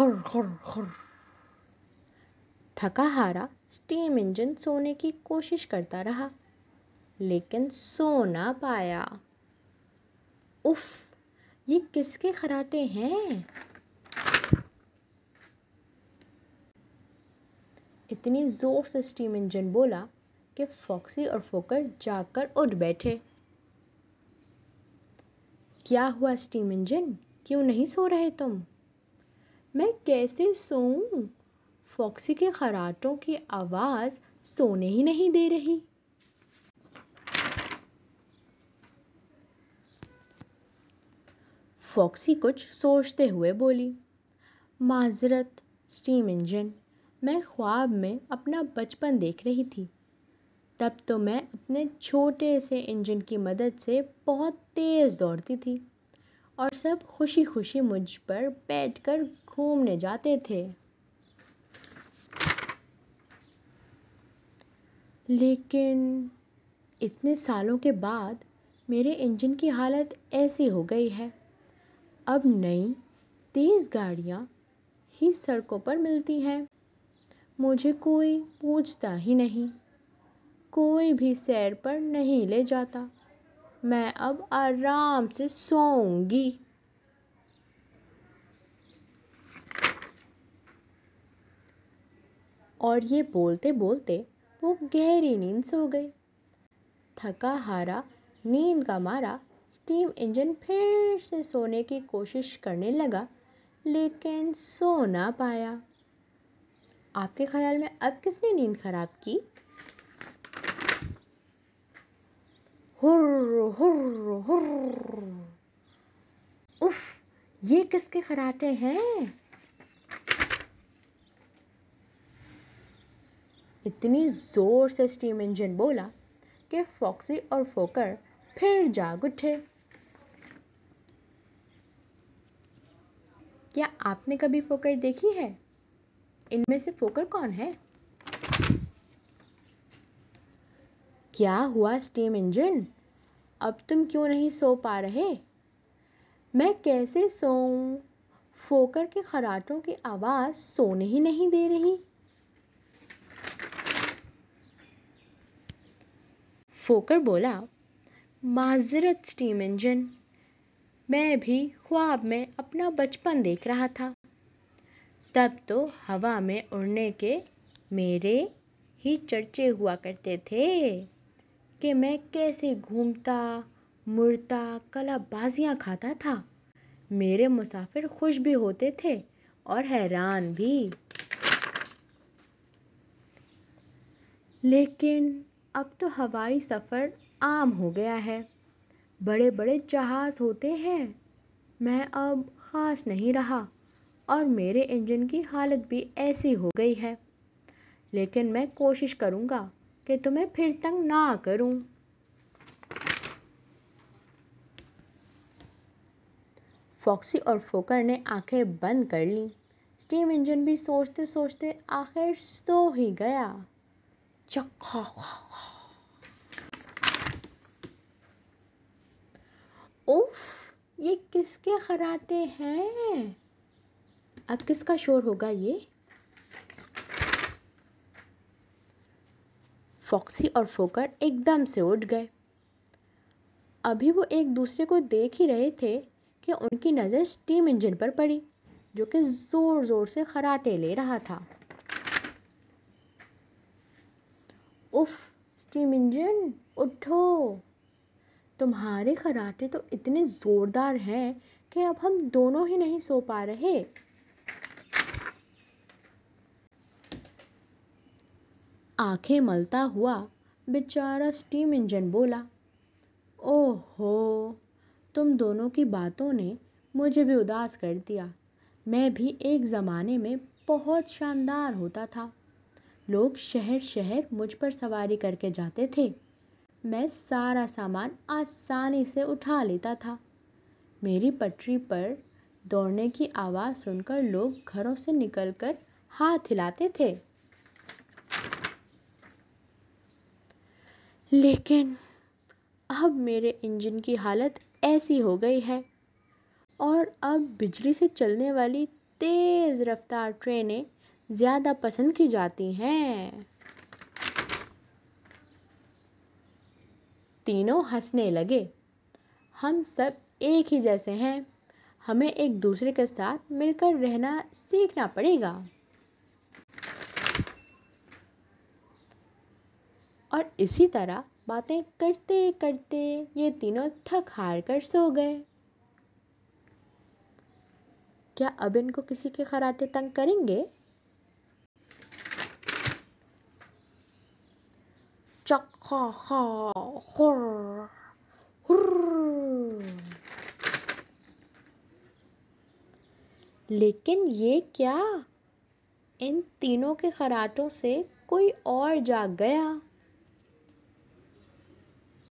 हुर हुर हुर थका हारा स्टीम इंजन सोने की कोशिश करता रहा लेकिन सो ना पाया उफ ये किसके खराटे हैं इतनी ज़ोर से स्टीम इंजन बोला कि फॉक्सी और फोकर जाकर उठ बैठे क्या हुआ स्टीम इंजन क्यों नहीं सो रहे तुम मैं कैसे सोऊं फॉक्सी के खराटों की आवाज़ सोने ही नहीं दे रही फॉक्सी कुछ सोचते हुए बोली माजरत स्टीम इंजन मैं ख्वाब में अपना बचपन देख रही थी तब तो मैं अपने छोटे से इंजन की मदद से बहुत तेज़ दौड़ती थी और सब खुशी खुशी मुझ पर बैठकर घूमने जाते थे लेकिन इतने सालों के बाद मेरे इंजन की हालत ऐसी हो गई है अब नई तेज़ गाड़ियाँ ही सड़कों पर मिलती हैं मुझे कोई पूछता ही नहीं कोई भी सैर पर नहीं ले जाता मैं अब आराम से सोऊंगी और ये बोलते बोलते वो गहरी नींद सो गई थका हारा नींद का मारा स्टीम इंजन फिर से सोने की कोशिश करने लगा लेकिन सो ना पाया आपके ख्याल में अब किसने नींद खराब की हुर्र हुर्र हुर्र उफ ये किसके खराटे हैं इतनी ज़ोर से स्टीम इंजन बोला कि फॉक्सी और फोकर फिर जाग उठे क्या आपने कभी फोकर देखी है इनमें से फोकर कौन है क्या हुआ स्टीम इंजन अब तुम क्यों नहीं सो पा रहे मैं कैसे सोऊं फोकर के खराटों की आवाज़ सोने ही नहीं दे रही फोकर बोला माजरत स्टीम इंजन मैं भी ख्वाब में अपना बचपन देख रहा था तब तो हवा में उड़ने के मेरे ही चर्चे हुआ करते थे कि मैं कैसे घूमता मुड़ता कलाबाजियाँ खाता था मेरे मुसाफिर खुश भी होते थे और हैरान भी लेकिन अब तो हवाई सफ़र आम हो गया है बड़े बड़े जहाज़ होते हैं मैं अब ख़ास नहीं रहा और मेरे इंजन की हालत भी ऐसी हो गई है लेकिन मैं कोशिश करूँगा कि तुम्हें फिर तंग ना करूँ फॉक्सी और फोकर ने आंखें बंद कर लीं स्टीम इंजन भी सोचते सोचते आखिर सो ही गया उफ ये किसके खराटे हैं अब किसका शोर होगा ये फॉक्सी और फोकर एकदम से उठ गए अभी वो एक दूसरे को देख ही रहे थे कि उनकी नज़र स्टीम इंजन पर पड़ी जो कि ज़ोर ज़ोर से खराटे ले रहा था उफ़ स्टीम इंजन उठो तुम्हारे खराटे तो इतने ज़ोरदार हैं कि अब हम दोनों ही नहीं सो पा रहे आंखें मलता हुआ बेचारा स्टीम इंजन बोला ओहो तुम दोनों की बातों ने मुझे भी उदास कर दिया मैं भी एक ज़माने में बहुत शानदार होता था लोग शहर-शहर मुझ पर सवारी करके जाते थे। मैं सारा सामान आसानी से उठा लेता था। मेरी पटरी पर दौड़ने की आवाज़ सुनकर लोग घरों से निकलकर हाथ हिलाते थे। लेकिन अब मेरे इंजन की हालत ऐसी हो गई है और अब बिजली से चलने वाली तेज़ रफ़्तार ट्रेनें ज़्यादा पसंद की जाती हैं तीनों हंसने लगे हम सब एक ही जैसे हैं हमें एक दूसरे के साथ मिलकर रहना सीखना पड़ेगा और इसी तरह बातें करते करते ये तीनों थक हार कर सो गए क्या अब इनको किसी के खराटे तंग करेंगे chuck ha ha horror लेकिन ये क्या इन तीनों के खराटों से कोई और जाग गया